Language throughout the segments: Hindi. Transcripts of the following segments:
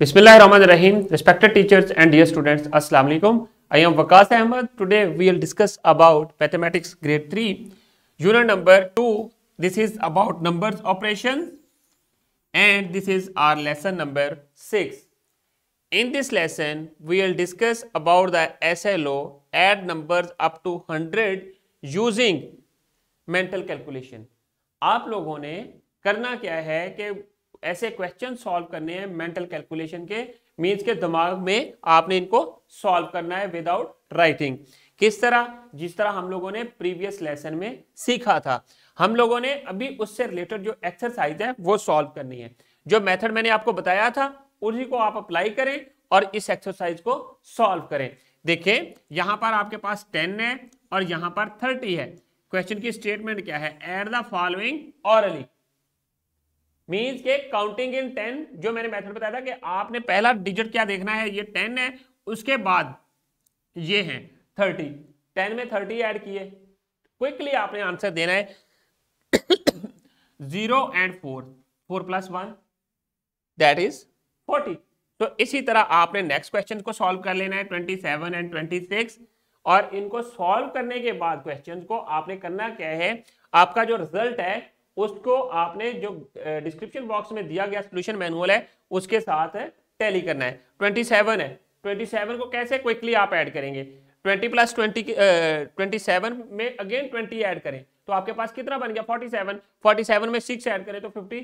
बिस्मिल्लाहिर्रहमानिर्रहीम respected teachers and dear students अस्सलाम वालेकुम I am Waqas Ahmad today we will discuss about mathematics grade three unit number two this is about numbers operation and this is our lesson number six in this lesson we will discuss about the S L O add number up to hundred using mental calculation आप लोगों ने करना क्या है कि ऐसे क्वेश्चन सॉल्व करने हैं मेंटल कैलकुलेशन के मीन्स के दिमाग में आपने इनको सॉल्व करना है विदाउट राइटिंग किस तरह जिस तरह हम लोगों ने प्रीवियस लेसन में सीखा था हम लोगों ने अभी उससे रिलेटेड जो एक्सरसाइज है वो सॉल्व करनी है जो मेथड मैंने आपको बताया था उसी को आप अप्लाई करें और इस एक्सरसाइज को सॉल्व करें देखें यहां पर आपके पास टेन है और यहां पर थर्टी है क्वेश्चन की स्टेटमेंट क्या है at the following orally means के काउंटिंग इन टेन जो मैंने मेथड बताया था कि आपने पहला डिजिट क्या देखना है ये टेन है उसके बाद ये है थर्टी टेन में थर्टी ऐड किए क्विकली आपने आंसर देना है zero and four four plus one that is forty तो इसी तरह आपने नेक्स्ट क्वेश्चन को सॉल्व कर लेना है twenty seven and twenty six और इनको सॉल्व करने के बाद क्वेश्चन को आपने करना क्या है आपका जो रिजल्ट है उसको आपने जो डिस्क्रिप्शन बॉक्स में दिया गया सोल्यूशन मैनुअल है उसके साथ टैली करना है ट्वेंटी सेवन है ट्वेंटी सेवन को कैसे क्विकली आप ऐड करेंगे twenty plus twenty twenty seven में अगेन ट्वेंटी ऐड करें तो आपके पास कितना बन गया फोर्टी सेवन फोर्टी सेवन में सिक्स ऐड करें तो फिफ्टी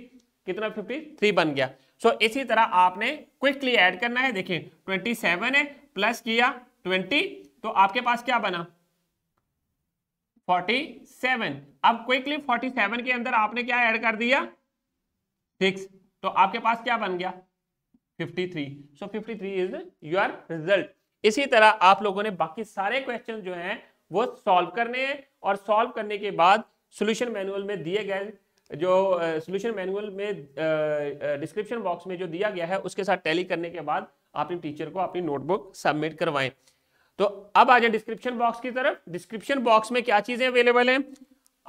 कितना फिफ्टी थ्री बन गया सो so, इसी तरह आपने क्विकली ऐड करना है देखिए ट्वेंटी सेवन है प्लस किया ट्वेंटी तो आपके पास क्या बना 47 अब क्विकली 47 के अंदर आपने क्या ऐड कर दिया सिक्स तो आपके पास क्या बन गया 53 so so, 53 is your result इसी तरह आप लोगों ने बाकी सारे क्वेश्चन जो हैं वो सॉल्व करने हैं और सॉल्व करने के बाद सोल्यूशन मैनुअल में दिए गए जो सोल्यूशन मैनुअल में डिस्क्रिप्शन बॉक्स में जो दिया गया है उसके साथ टैली करने के बाद आप अपने टीचर को अपनी नोटबुक सबमिट करवाएं तो अब आ जाए डिस्क्रिप्शन बॉक्स की तरफ डिस्क्रिप्शन बॉक्स में क्या चीजें अवेलेबल हैं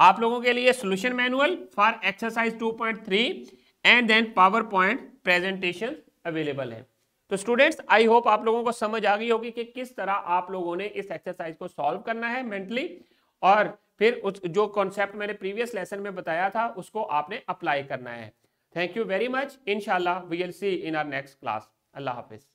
आप लोगों के लिए solution manual for exercise 2.3 and then PowerPoint presentation available है तो स्टूडेंट्स आई होप आप लोगों को समझ आ गई होगी कि किस तरह आप लोगों ने इस एक्सरसाइज को सॉल्व करना है मेंटली और फिर उस जो कॉन्सेप्ट मैंने प्रीवियस लेसन में बताया था उसको आपने अप्लाई करना है थैंक यू वेरी मच इनशाला we'll see in our next class अल्लाह हाफिज़